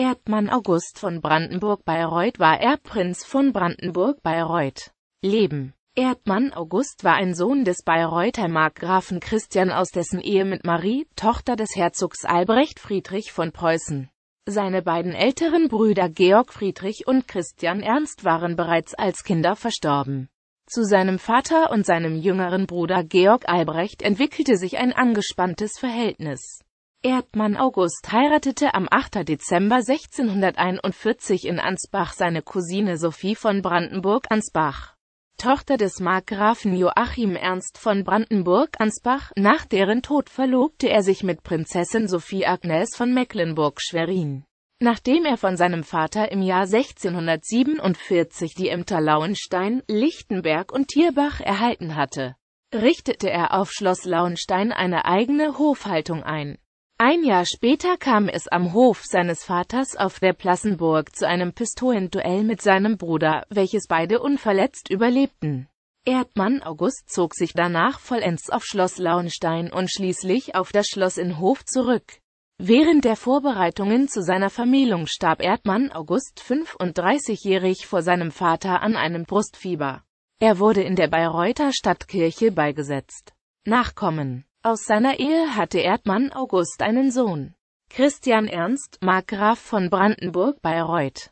Erdmann August von Brandenburg-Bayreuth war Erbprinz von Brandenburg-Bayreuth. Leben Erdmann August war ein Sohn des Bayreuther Markgrafen Christian aus dessen Ehe mit Marie, Tochter des Herzogs Albrecht Friedrich von Preußen. Seine beiden älteren Brüder Georg Friedrich und Christian Ernst waren bereits als Kinder verstorben. Zu seinem Vater und seinem jüngeren Bruder Georg Albrecht entwickelte sich ein angespanntes Verhältnis. Erdmann August heiratete am 8. Dezember 1641 in Ansbach seine Cousine Sophie von Brandenburg-Ansbach, Tochter des Markgrafen Joachim Ernst von Brandenburg-Ansbach, nach deren Tod verlobte er sich mit Prinzessin Sophie Agnes von Mecklenburg-Schwerin. Nachdem er von seinem Vater im Jahr 1647 die Ämter Lauenstein, Lichtenberg und Tierbach erhalten hatte, richtete er auf Schloss Lauenstein eine eigene Hofhaltung ein ein Jahr später kam es am Hof seines Vaters auf der Plassenburg zu einem Pistolenduell mit seinem Bruder, welches beide unverletzt überlebten. Erdmann August zog sich danach vollends auf Schloss Lauenstein und schließlich auf das Schloss in Hof zurück. Während der Vorbereitungen zu seiner Vermählung starb Erdmann August 35-jährig vor seinem Vater an einem Brustfieber. Er wurde in der Bayreuther Stadtkirche beigesetzt. Nachkommen aus seiner Ehe hatte Erdmann August einen Sohn. Christian Ernst, Markgraf von Brandenburg-Bayreuth.